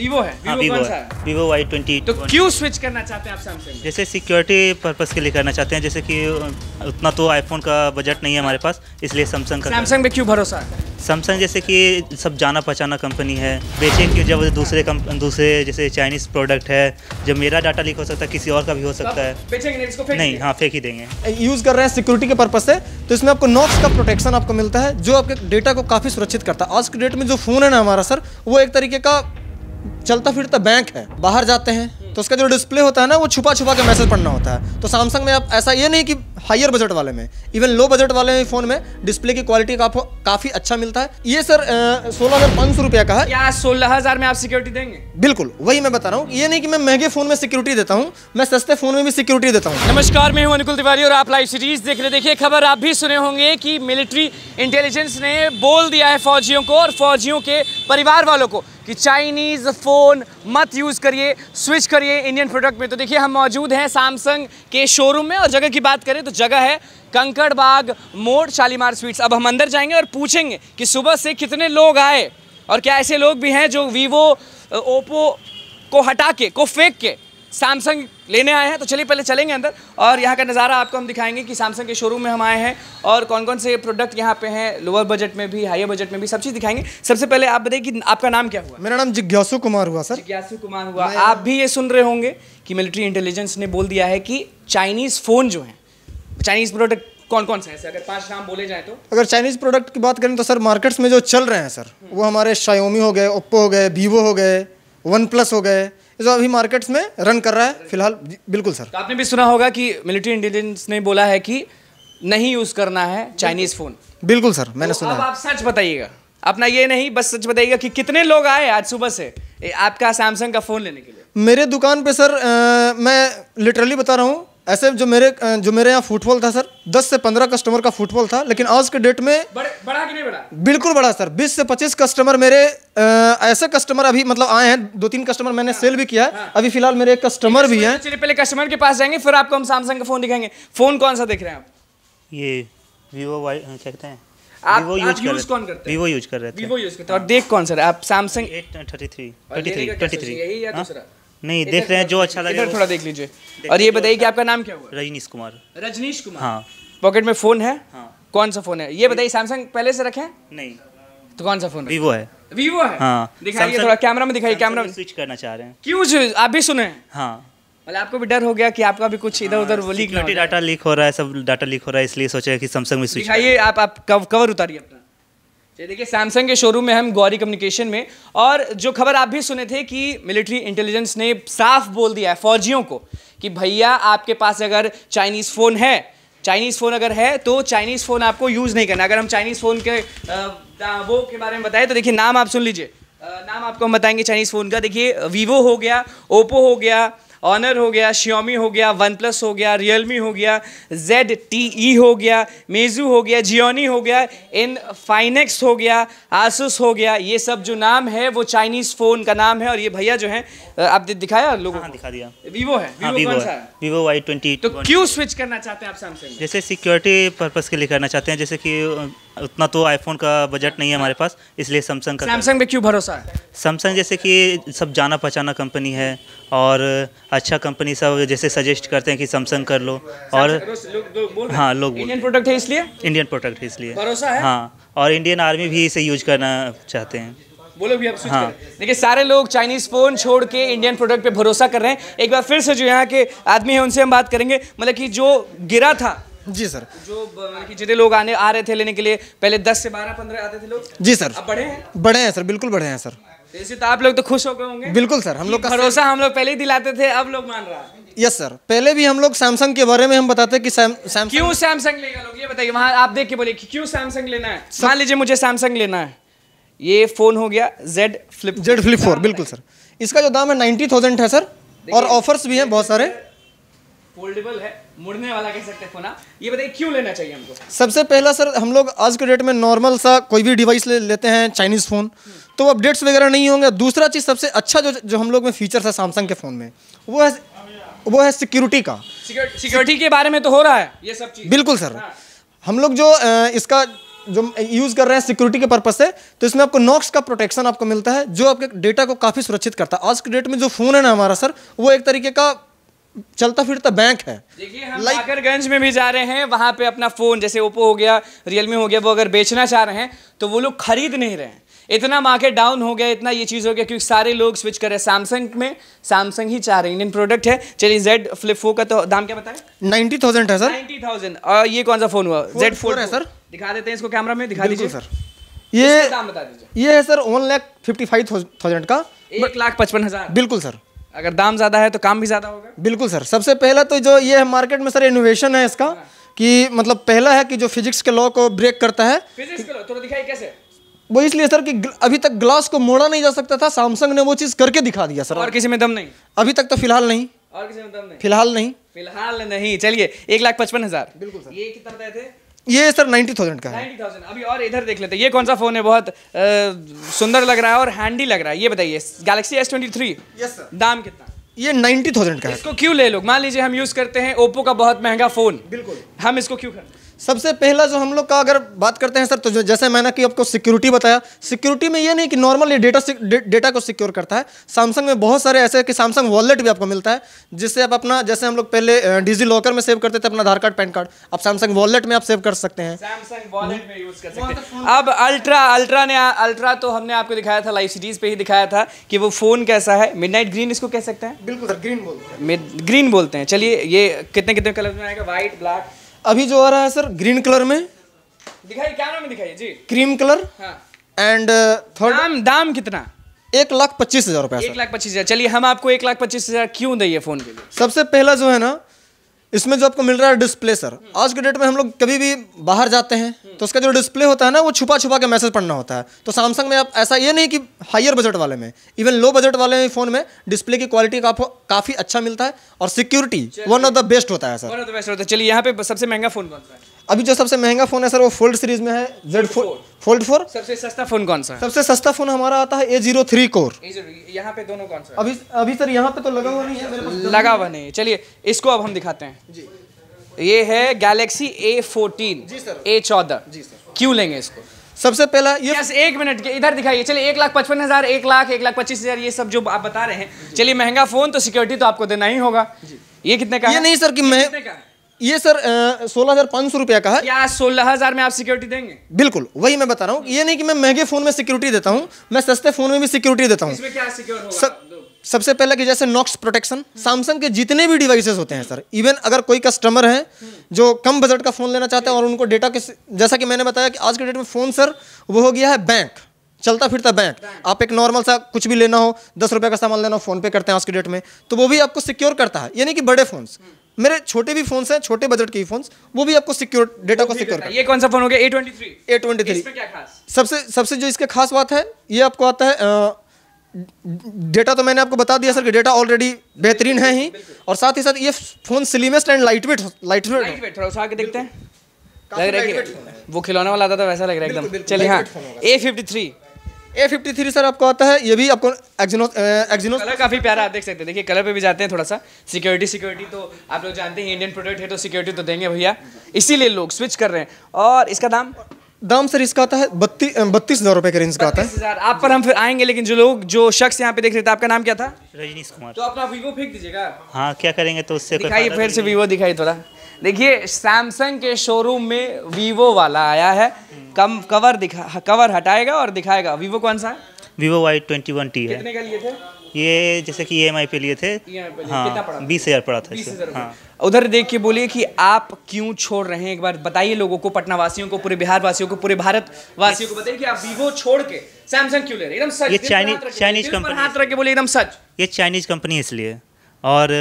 Vivo है Vivo हाँ, Vivo कौन सा है वीवो वाई ट्वेंटी तो क्यों स्विच करना चाहते हैं आप सैमसंग जैसे सिक्योरिटी पर्पज़ के लिए करना चाहते हैं जैसे कि उतना तो आईफोन का बजट नहीं है हमारे पास इसलिए सैमसंग का सैमसंग में क्यों भरोसा है सैमसंग जैसे कि सब जाना पहचाना कंपनी है बेचें क्यों जब दूसरे कम दूसरे जैसे चाइनीज़ प्रोडक्ट है जब मेरा डाटा लीक हो सकता है किसी और का भी हो सकता है तो इसको नहीं हाँ फेंक ही देंगे यूज़ कर रहे हैं सिक्योरिटी के पर्पज़ से तो इसमें आपको नॉक्स का प्रोटेक्शन आपको मिलता है जो आपके डेटा को काफ़ी सुरक्षित करता है आज के डेट में जो फ़ोन है ना हमारा सर वो एक तरीके का चलता फिरता बैंक है बाहर जाते हैं तो उसका जो डिस्प्ले होता है ना वो छुपा छुपा के मैसेज पढ़ना होता है तो सैमसंग में आप ऐसा ये नहीं कि हायर बजट वाले में इवन लो बजट वाले में फ़ोन में डिस्प्ले की क्वालिटी का काफ़ी अच्छा मिलता है ये सर सोलह हज़ार पांच सौ रुपया का है क्या सोलह हज़ार में आप सिक्योरिटी देंगे बिल्कुल वही मैं बता रहा हूँ ये नहीं कि मैं महंगे फ़ोन में सिक्योरिटी देता हूँ मैं सस्ते फ़ोन में भी सिक्योरिटी देता हूँ नमस्कार मैं हूँ अनुकुल तिवारी और आप लाइव सीरीज़ देख रहे देखिए खबर आप भी सुने होंगे की मिलिट्री इंटेलिजेंस ने बोल दिया है फौजियों को और फौजियों के परिवार वालों को कि चाइनीज़ फ़ोन मत यूज़ करिए स्विच करिए इंडियन प्रोडक्ट में तो देखिए हम मौजूद हैं सैमसंग के शोरूम में और जगह की बात करें तो जगह है कंकड़बाग मोड़ शालीमार स्वीट्स अब हम अंदर जाएंगे और पूछेंगे कि सुबह से कितने लोग आए और क्या ऐसे लोग भी हैं जो वीवो ओप्पो को हटा के को फेंक के सैमसंग लेने आए हैं तो चलिए पहले चलेंगे अंदर और यहाँ का नज़ारा आपको हम दिखाएंगे कि सैमसंग के शोरूम में हम आए हैं और कौन कौन से प्रोडक्ट यहाँ पे हैं लोअर बजट में भी हाईर बजट में भी सब चीज़ दिखाएंगे सबसे पहले आप बताइए कि आपका नाम क्या हुआ मेरा नाम जिज्ञासु कुमार हुआ सर जिज्ञासु कुमार हुआ आप भी ये सुन रहे होंगे कि मिलिट्री इंटेलिजेंस ने बोल दिया है कि चाइनीज़ फ़ोन जो हैं चाइनीज प्रोडक्ट कौन कौन से अगर पांच नाम बोले जाए तो अगर चाइनीज प्रोडक्ट की बात करें तो सर मार्केट्स में जो चल रहे हैं सर वो हमारे शायोमी हो गए ओप्पो हो गए वीवो हो गए वन प्लस हो गए जो अभी मार्केट्स में रन कर रहा है फिलहाल बिल्कुल सर तो आपने भी सुना होगा कि मिलिट्री इंटेलिजेंस ने बोला है कि नहीं यूज़ करना है चाइनीज़ फ़ोन बिल्कुल सर मैंने तो सुना आप सच बताइएगा अपना ये नहीं बस सच बताइएगा कि कितने लोग आए आज सुबह से आपका सैमसंग का फ़ोन लेने के लिए मेरे दुकान पे सर आ, मैं लिटरली बता रहा हूँ ऐसे जो मेरे जो मेरे यहाँ फुटबॉल था सर दस से पंद्रह कस्टमर का फुटबॉल था लेकिन आज के डेट में बड़, बड़ा कि नहीं बड़ा बिल्कुल बड़ा सर बीस से पच्चीस कस्टमर मेरे आ, ऐसे कस्टमर अभी मतलब आए हैं दो तीन कस्टमर मैंने सेल भी किया है हाँ। अभी फिलहाल मेरे एक कस्टमर भी हैं चलिए पहले कस्टमर के पास जाएंगे फिर आपको हम सैमसंग का फोन दिखाएंगे फोन कौन सा देख रहे हैं आप ये वीवो वाई हाँ, क्या कहते हैं आप वीवो यूज, कर रहे थे वीवो यूज कर रहे थे और देख कौन सर आप Samsung eight thirty three thirty three thirty three नहीं देख रहे हैं जो अच्छा लगे थोड़ा देख लीजिए और ये बताइए कि अच्छा आपका नाम क्या हुआ रजनीश कुमार रजनीश कुमार हाँ पॉकेट में फ़ोन है हाँ कौन सा फ़ोन है ये बताइए सैमसंग पहले से रखे नहीं तो कौन सा फ़ोन वीवो है वीवो है हाँ दिखाइए थोड़ा कैमरा में दिखाइए कैमरा में स्विच करना चाह रहे हैं क्यों आप भी सुने हाँ मतलब आपको भी डर हो गया कि आपका भी कुछ हाँ, इधर उधर वो लीक डाटा लीक हो रहा है सब डाटा लीक हो रहा है इसलिए सोचा कि सैमसंग में स्विच आप आप कवर उतारिए अपना ये देखिए सैमसंग के शोरूम में हम गौरी कम्युनिकेशन में और जो खबर आप भी सुने थे कि मिलिट्री इंटेलिजेंस ने साफ बोल दिया है फौजियों को कि भैया आपके पास अगर चाइनीज़ फ़ोन है चाइनीज़ फ़ोन अगर है तो चाइनीज़ फ़ोन आपको यूज़ नहीं करना अगर हम चाइनीज़ फ़ोन के वो के बारे में बताएं तो देखिए नाम आप सुन लीजिए नाम आपको हम बताएंगे चाइनीज़ फ़ोन का देखिए वीवो हो गया ओप्पो हो गया ऑनर हो गया श्योमी हो गया वन प्लस हो गया रियलमी हो गया जेड टी ई हो गया मेजू हो गया जियोनी हो गया इन फाइनेक्स हो गया आसूस हो गया ये सब जो नाम है वो चाइनीज़ फ़ोन का नाम है और ये भैया जो है आप दिखाया लोगों हाँ, दिखा दिया वीवो है वीवो, हाँ, वीवो कौन सा है? वीवो वाई ट्वेंटी तो क्यों स्विच करना चाहते हैं आप सैमसंग जैसे सिक्योरिटी पर्पज़ के लिए करना चाहते हैं जैसे कि उतना तो आईफोन का बजट नहीं है हमारे पास इसलिए सैमसंग का सैमसंग में क्यों भरोसा है सैमसंग जैसे कि सब जाना पहचाना कंपनी है और अच्छा कंपनी सब जैसे सजेस्ट करते हैं कि सैमसंग कर लो और लोग हाँ लोग इंडियन प्रोडक्ट है इसलिए इंडियन प्रोडक्ट है इसलिए भरोसा है हाँ और इंडियन आर्मी भी इसे यूज करना चाहते हैं बोलो लोग भी अब हाँ देखिए सारे लोग चाइनीज फ़ोन छोड़ के इंडियन प्रोडक्ट पे भरोसा कर रहे हैं एक बार फिर से जो यहाँ के आदमी हैं उनसे हम बात करेंगे मतलब कि जो गिरा था जी सर जो मतलब जितने लोग आने आ रहे थे लेने के लिए पहले दस से बारह पंद्रह आते थे लोग जी सर अब बढ़े हैं बढ़े हैं सर बिल्कुल बढ़े हैं सर तो, तो आप लोग तो खुश हो गए होंगे बिल्कुल सर हम लोग का भरोसा हम लोग पहले ही दिलाते थे अब लोग मान रहा है यस सर पहले भी हम लोग सैमसंग के बारे में हम बताते कि सैम क्यों सैमसंग लेगा लोग ये बताइए वहाँ आप देख के कि क्यों सैमसंग लेना है मान लीजिए मुझे सैमसंग लेना है ये फोन हो गया Z flip Z flip four बिल्कुल सर इसका जो दाम है नाइन्टी थाउजेंड है सर और ऑफर्स भी हैं बहुत सारे फोल्डेबल है मुड़ने वाला कह सकते हैं फोना ये बताइए क्यों लेना चाहिए हमको सबसे पहला सर हम लोग आज के डेट में तो दूसरा चीज़ सबसे अच्छा जो जो हम लोग में फीचर्स है सैमसंग के फ़ोन में वो है वो है सिक्योरिटी का सिक्योरिटी के बारे में तो हो रहा है ये सब चीज़ बिल्कुल सर हाँ। हम लोग जो इसका जो यूज़ कर रहे हैं सिक्योरिटी के पर्पज से तो इसमें आपको नॉक्स का प्रोटेक्शन आपको मिलता है जो आपके डेटा को काफ़ी सुरक्षित करता है आज के डेट में जो फ़ोन है ना हमारा सर वो एक तरीके का चलता फिरता बैंक है देखिए हम लाकरगंज में भी जा रहे हैं वहाँ पे अपना फ़ोन जैसे ओप्पो हो गया रियलमी हो गया वो अगर बेचना चाह रहे हैं तो वो लोग खरीद नहीं रहे हैं इतना मार्केट डाउन हो गया इतना ये चीज़ हो गया क्योंकि सारे लोग स्विच कर रहे हैं सैमसंग में सैमसंग ही चाह रहे हैं इंडियन प्रोडक्ट है चलिए जेड फ्लिप फोर का तो दाम क्या बताए नाइनटी थाउजेंड है सर नाइनटी थाउजेंड ये कौन सा फ़ोन हुआ जेड फोर है सर दिखा देते हैं इसको कैमरा में दिखा दीजिए सर ये दाम बता दीजिए ये है sir one lakh fifty five thousand का एक लाख पचपन हज़ार बिल्कुल सर अगर दाम ज़्यादा है तो काम भी ज़्यादा होगा बिल्कुल सर सबसे पहला तो जो ये मार्केट में सर इनोवेशन है इसका हाँ। कि मतलब पहला है कि जो फिजिक्स के लॉ को ब्रेक करता है फिजिक्स वो इसलिए सर कि अभी तक ग्लास को मोड़ा नहीं जा सकता था सैमसंग ने वो चीज़ करके दिखा दिया सर और किसी में दम नहीं अभी तक तो फिलहाल नहीं और किसी में दम नहीं फिलहाल नहीं फिलहाल नहीं चलिए एक लाख पचपन हजार बिल्कुल सर ये कितना थे ये सर नाइन्टी थाउजेंड का नाइनटी थाउजेंड अभी और इधर देख लेते हैं ये कौन सा फ़ोन है बहुत सुंदर लग रहा है और हैंडी लग रहा है ये बताइए गैलेक्सी एस ट्वेंटी थ्री दाम कितना ये नाइनटी थाउजेंड का है इसको क्यों ले लोग मान लीजिए हम यूज़ करते हैं ओप्पो का बहुत महंगा फ़ोन बिल्कुल हम इसको क्यों खरीद सबसे पहला जो हम लोग का अगर बात करते हैं सर तो जैसे मैंने कि आपको सिक्योरिटी बताया सिक्योरिटी में ये नहीं कि नॉर्मल ये डेटा डेटा को सिक्योर करता है सैमसंग में बहुत सारे ऐसे कि सैमसंग वॉलेट भी आपको मिलता है जिससे आप अपना जैसे हम लोग पहले डिजी लॉकर में सेव करते थे अपना आधार कार्ड पैन कार्ड आप सैमसंग वॉलेट में आप सेव कर सकते हैं सैमसंग तो अब अल्ट्रा अल्ट्रा ने अल्ट्रा तो हमने आपको दिखाया था लाइव सीरीज पे ही दिखाया था कि वो फ़ोन कैसा है मिड ग्रीन इसको कह सकते हैं बिल्कुल सर ग्रीन बोलते हैं ग्रीन बोलते हैं चलिए ये कितने कितने कलर में आएगा व्हाइट ब्लैक अभी जो आ रहा है सर ग्रीन कलर में दिखाइए क्या नाम दिखाइए जी क्रीम कलर एंड थर्ड दाम दाम कितना एक लाख पच्चीस हजार रुपया एक लाख पच्चीस हजार चलिए हम आपको एक लाख पच्चीस हजार क्यों दिए फोन के लिए सबसे पहला जो है ना इसमें जो आपको मिल रहा है डिस्प्ले सर आज के डेट में हम लोग कभी भी बाहर जाते हैं तो उसका जो डिस्प्ले होता है ना वो छुपा छुपा के मैसेज पढ़ना होता है तो सैमसंग में आप ऐसा ये नहीं कि हायर बजट वाले में इवन लो बजट वाले फ़ोन में डिस्प्ले की क्वालिटी का आपको काफ़ी अच्छा मिलता है और security one of the best होता है sir one of the best होता है चलिए यहाँ पे सबसे महंगा फ़ोन बनता है अभी जो सबसे महंगा फ़ोन है सर वो फोल्ड सीरीज में है जेड फोल्ड फोर सबसे सस्ता फ़ोन कौन सा सबसे सस्ता फ़ोन हमारा आता है ए जीरो थ्री कोर यहाँ पे दोनों कौन सा अभी अभी सर यहाँ पे तो लगा हुआ नहीं है मेरे पास लगा हुआ नहीं चलिए इसको अब हम दिखाते हैं जी ये है गैलेक्सी ए फोर्टीन ए चौदह जी सर क्यों लेंगे इसको सबसे पहला ये yes, एक मिनट के इधर दिखाइए चलिए एक लाख पचपन हज़ार एक लाख एक लाख पच्चीस हज़ार ये सब जो आप बता रहे हैं चलिए महंगा फ़ोन तो सिक्योरिटी तो आपको देना ही होगा ये कितने का ये नहीं सर कि मैं ये सर सोलह हजार पाँच सौ रुपया का है क्या सोलह हजार में आप सिक्योरिटी देंगे बिल्कुल वही मैं बता रहा हूँ ये नहीं कि मैं महंगे फोन में सिक्योरिटी देता हूँ मैं सस्ते फोन में भी सिक्योरिटी देता हूँ सबसे पहला कि जैसे नॉक्स प्रोटेक्शन सैमसंग के जितने भी डिवाइसेस होते हैं सर इवन अगर कोई कस्टमर है जो कम बजट का फ़ोन लेना चाहते हैं और उनको डेटा के जैसा कि मैंने बताया कि आज के डेट में फ़ोन सर वो हो गया है बैंक चलता फिरता बैंक आप एक नॉर्मल सा कुछ भी लेना हो दस रुपये का सामान लेना हो फोनपे करते हैं आज के डेट में तो वो भी आपको सिक्योर करता है यानी कि बड़े फोन्स मेरे छोटे भी फोन्स हैं छोटे बजट के ही फोन्स वो भी आपको सिक्योर डेटा को सिक्योर करता है ये कौन सा फोन हो गया A twenty three A twenty three सबसे सबसे जो इसके खास बात है ये आपको आता है डेटा तो मैंने आपको बता दिया सर कि डेटा ऑलरेडी बेहतरीन है ही और साथ ही साथ ये phone slimmest and light weight light weight थोड़ा उठा देखते हैं लग रहा है वो खिलौने वाला आता था तो वैसा लग रहा है एकदम चलिए हाँ A fifty three A fifty three sir आपको आता है ये भी आपको एक्जिनो एक्जिनो कलर काफ़ी प्यारा आप देख सकते हैं देखिए कलर पे भी जाते हैं थोड़ा सा सिक्योरिटी सिक्योरिटी तो आप लोग जानते हैं इंडियन प्रोडक्ट है तो सिक्योरिटी तो देंगे भैया इसीलिए लोग स्विच कर रहे हैं और इसका दाम दाम सर इसका आता है बत्तीस बत्तीस हज़ार रुपये का रेंज का आता है आप पर हम फिर आएंगे लेकिन जो लोग जो शख्स यहाँ पे देख रहे थे आपका नाम क्या था रजनीश कुमार तो अपना वीवो फेंक दीजिएगा हाँ क्या करेंगे तो उससे दिखाइए फिर तो से वीवो दिखाइए थोड़ा देखिए सैमसंग के शोरूम में वीवो वाला आया है कम कवर दिखा कवर हटाएगा और दिखाएगा वीवो कौन सा है Vivo Y twenty one T है कितने का लिए थे ये जैसे कि ई e पे लिए थे e हाँ बीस हज़ार पड़ा था हाँ उधर देख के बोलिए कि आप क्यों छोड़ रहे हैं एक बार बताइए लोगों को पटना वासियों को पूरे बिहार वासियों को पूरे भारत वासियों को बताइए कि आप वीवो छोड़ के सैमसंग क्यों ले रहे हैं एकदम सच ये चाइनीज चाइनीज कंपनी हाथ रख के बोलिए एकदम सच ये चाइनीज कंपनी इसलिए और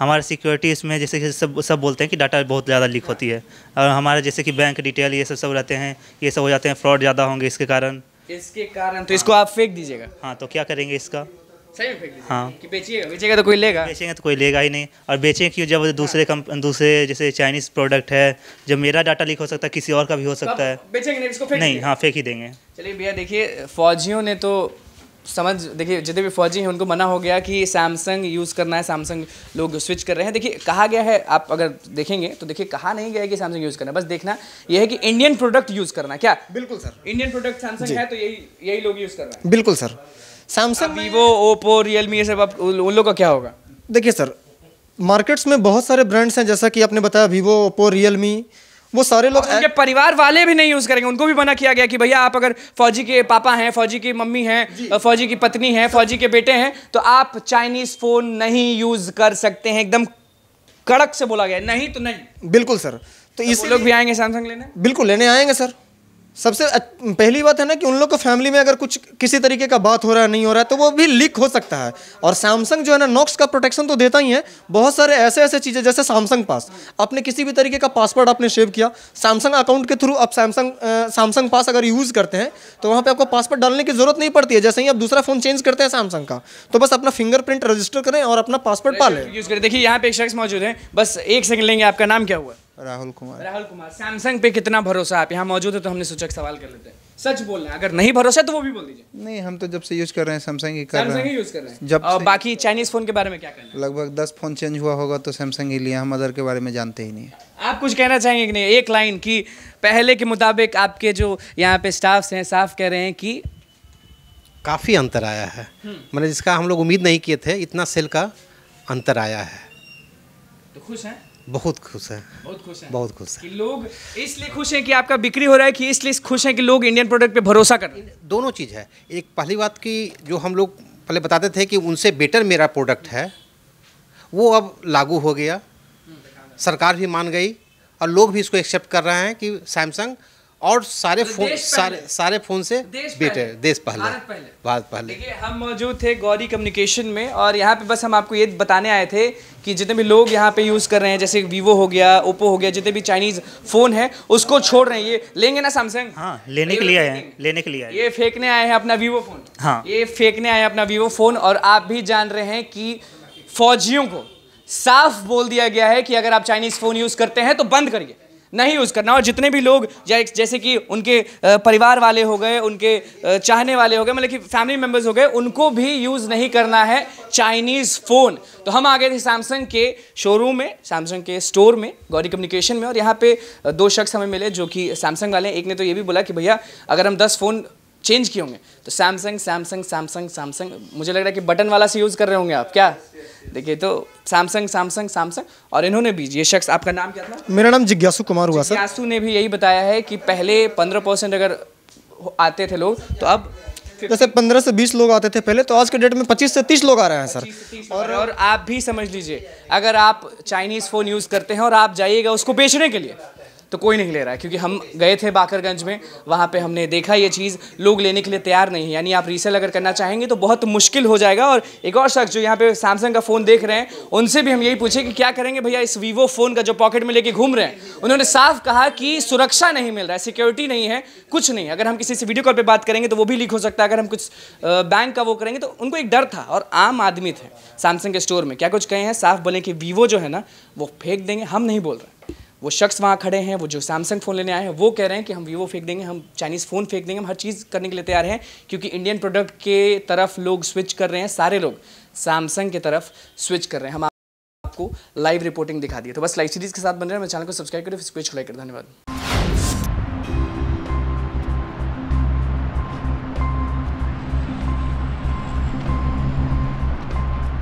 हमारे सिक्योरिटी इसमें जैसे कि सब सब बोलते हैं कि डाटा बहुत ज़्यादा लीक होती है और हमारे जैसे कि बैंक डिटेल ये सब सब रहते हैं ये सब हो जाते हैं फ्रॉड ज़्यादा होंगे इसके कारण इसके कारण तो हाँ। इसको आप फेंक दीजिएगा हाँ तो क्या करेंगे इसका सही फेंक हाँ कि बेचिएगा बेचेगा तो कोई लेगा बेचेंगे तो कोई लेगा ही नहीं और बेचें क्यों जब दूसरे कम दूसरे जैसे चाइनीज़ प्रोडक्ट है जब मेरा डाटा लीक हो सकता है किसी और का भी हो सकता तो है बेचेंगे नहीं इसको फेंक नहीं हाँ फेंक ही देंगे चलिए भैया देखिए फौजियों ने तो समझ देखिए जितने भी फौजी हैं उनको मना हो गया कि सैमसंग यूज़ करना है सैमसंग लोग स्विच कर रहे हैं देखिए कहा गया है आप अगर देखेंगे तो देखिए कहा नहीं गया है कि सैमसंग यूज़ करना बस देखना यह है कि इंडियन प्रोडक्ट यूज़ करना क्या बिल्कुल सर इंडियन प्रोडक्ट सैमसंग है तो यही यही लोग यूज़ कर रहे हैं बिल्कुल sir Samsung Vivo Oppo Realme ये सब आप उन लोग का क्या होगा देखिए सर मार्केट्स में बहुत सारे ब्रांड्स हैं जैसा कि आपने बताया वीवो ओप्पो रियलमी वो सारे लोग उनके परिवार वाले भी नहीं यूज करेंगे उनको भी मना किया गया कि भैया आप अगर फौजी के पापा हैं फौजी की मम्मी हैं फौजी की पत्नी है फौजी के बेटे हैं तो आप चाइनीज फोन नहीं यूज कर सकते हैं एकदम कड़क से बोला गया नहीं तो नहीं बिल्कुल सर तो, तो इस लोग भी आएंगे सैमसंग लेने बिल्कुल लेने आएंगे सर सबसे पहली बात है ना कि उन लोग को फैमिली में अगर कुछ किसी तरीके का बात हो रहा है नहीं हो रहा है तो वो भी लीक हो सकता है और सैमसंग जो है ना नॉक्स का प्रोटेक्शन तो देता ही है बहुत सारे ऐसे ऐसे चीज़ें जैसे सैमसंग पास आपने किसी भी तरीके का पासवर्ड आपने सेव किया सैमसंग अकाउंट के थ्रू आप सैमसंग सैमसंग पास अगर यूज़ करते हैं तो वहाँ पर आपको पासवर्ड डालने की जरूरत नहीं पड़ती है जैसे ही आप दूसरा फ़ोन चेंज करते हैं सैमसंग का तो बस अपना फिंगरप्रिंट रजिस्टर करें और अपना पासवर्ड पा लें यूज़ करें देखिए यहाँ पे एक शख्स मौजूद है बस एक सेकंड लेंगे आपका नाम क्या हुआ राहुल कुमार राहुल कुमार सैमसंग पे कितना भरोसा आप यहाँ मौजूद है तो हमने सूचक सवाल कर लेते हैं सच बोल रहे हैं अगर नहीं भरोसा तो वो भी बोल दीजिए नहीं हम तो जब से यूज कर रहे हैं सैमसंग ही कर रहे हैं यूज कर रहे हैं जब और बाकी चाइनीज फोन के बारे में क्या कर लगभग दस फोन चेंज हुआ होगा तो सैमसंग ही लिया हम अदर के बारे में जानते ही नहीं आप कुछ कहना चाहेंगे कि नहीं एक लाइन की पहले के मुताबिक आपके जो यहाँ पे स्टाफ हैं साफ कह रहे हैं कि काफ़ी अंतर आया है मैंने हम्म। मतलब जिसका हम लोग उम्मीद नहीं किए थे इतना सेल का अंतर आया है तो खुश हैं बहुत खुश है बहुत खुश है बहुत खुश है लोग इसलिए खुश हैं कि आपका बिक्री हो रहा है कि इसलिए खुश हैं कि लोग इंडियन प्रोडक्ट पे भरोसा कर दोनों चीज़ है एक पहली बात की जो हम लोग पहले बताते थे कि उनसे बेटर मेरा प्रोडक्ट है वो अब लागू हो गया हम्म, सरकार भी मान गई और लोग भी इसको एक्सेप्ट कर रहे हैं कि सैमसंग और सारे तो फोन सारे सारे फोन से बेटर देश पहले भारत पहले देखिए हम मौजूद थे गौरी कम्युनिकेशन में और यहाँ पे बस हम आपको ये बताने आए थे कि जितने भी लोग यहाँ पे यूज़ कर रहे हैं जैसे वीवो हो गया ओप्पो हो गया जितने भी चाइनीज़ फ़ोन है उसको छोड़ रहे हैं ये लेंगे ना सैमसंग हाँ लेने के लिए आए हैं लेने के लिए आए ये फेंकने आए हैं अपना वीवो फ़ोन हाँ ये फेंकने आए हैं अपना वीवो फ़ोन और आप भी जान रहे हैं कि फौजियों को साफ बोल दिया गया है कि अगर आप चाइनीज़ फ़ोन यूज़ करते हैं तो बंद करिए नहीं यूज़ करना और जितने भी लोग जैसे कि उनके परिवार वाले हो गए उनके चाहने वाले हो गए मतलब कि फैमिली मेम्बर्स हो गए उनको भी यूज़ नहीं करना है चाइनीज़ फ़ोन तो हम आ गए थे सैमसंग के शोरूम में सैमसंग के स्टोर में गौरी कम्युनिकेशन में और यहाँ पे दो शख्स हमें मिले जो कि सैमसंग वाले एक ने तो ये भी बोला कि भैया अगर हम दस फ़ोन चेंज किए होंगे तो सैमसंग सैमसंग सैमसंग सैमसंग मुझे लग रहा है कि बटन वाला से यूज़ कर रहे होंगे आप क्या देखिए तो सैमसंग सैमसंग सैमसंग और इन्होंने भी ये शख्स आपका नाम क्या था मेरा नाम जिज्ञासु कुमार हुआ सर जिज्ञासु ने भी यही बताया है कि पहले पंद्रह परसेंट अगर आते थे लोग तो अब जैसे पंद्रह से बीस लोग आते थे पहले तो आज के डेट में पच्चीस से तीस लोग आ रहे हैं सर और और आप भी समझ लीजिए अगर आप चाइनीज़ फ़ोन यूज़ करते हैं और आप जाइएगा उसको बेचने के लिए तो कोई नहीं ले रहा है क्योंकि हम गए थे बाकरगंज में वहाँ पे हमने देखा ये चीज़ लोग लेने के लिए तैयार नहीं है यानी आप रीसेल अगर करना चाहेंगे तो बहुत मुश्किल हो जाएगा और एक और शख्स जो यहाँ पे सैमसंग का फ़ोन देख रहे हैं उनसे भी हम यही पूछे कि क्या करेंगे भैया इस वीवो फ़ोन का जो पॉकेट में लेके घूम रहे हैं उन्होंने साफ कहा कि सुरक्षा नहीं मिल रहा है सिक्योरिटी नहीं है कुछ नहीं अगर हम किसी से वीडियो कॉल पर बात करेंगे तो वो भी लीक हो सकता है अगर हम कुछ बैंक का वो करेंगे तो उनको एक डर था और आम आदमी थे सैमसंग के स्टोर में क्या कुछ कहे हैं साफ बोले कि वीवो जो है ना वो फेंक देंगे हम नहीं बोल रहे वो शख्स वहाँ खड़े हैं वो जो सैमसंग फ़ोन लेने आए हैं वो कह रहे हैं कि हम वीवो फेंक देंगे हम चाइनीज़ फ़ोन फेंक देंगे हम हर चीज़ करने के लिए तैयार हैं क्योंकि इंडियन प्रोडक्ट के तरफ लोग स्विच कर रहे हैं सारे लोग सैमसंग की तरफ स्विच कर रहे हैं हम आपको लाइव रिपोर्टिंग दिखा दिए तो बस लाइव सीरीज़ के साथ बन रहे हैं मेरे चैनल को सब्सक्राइब करें फिर स्विच लाइक कर धन्यवाद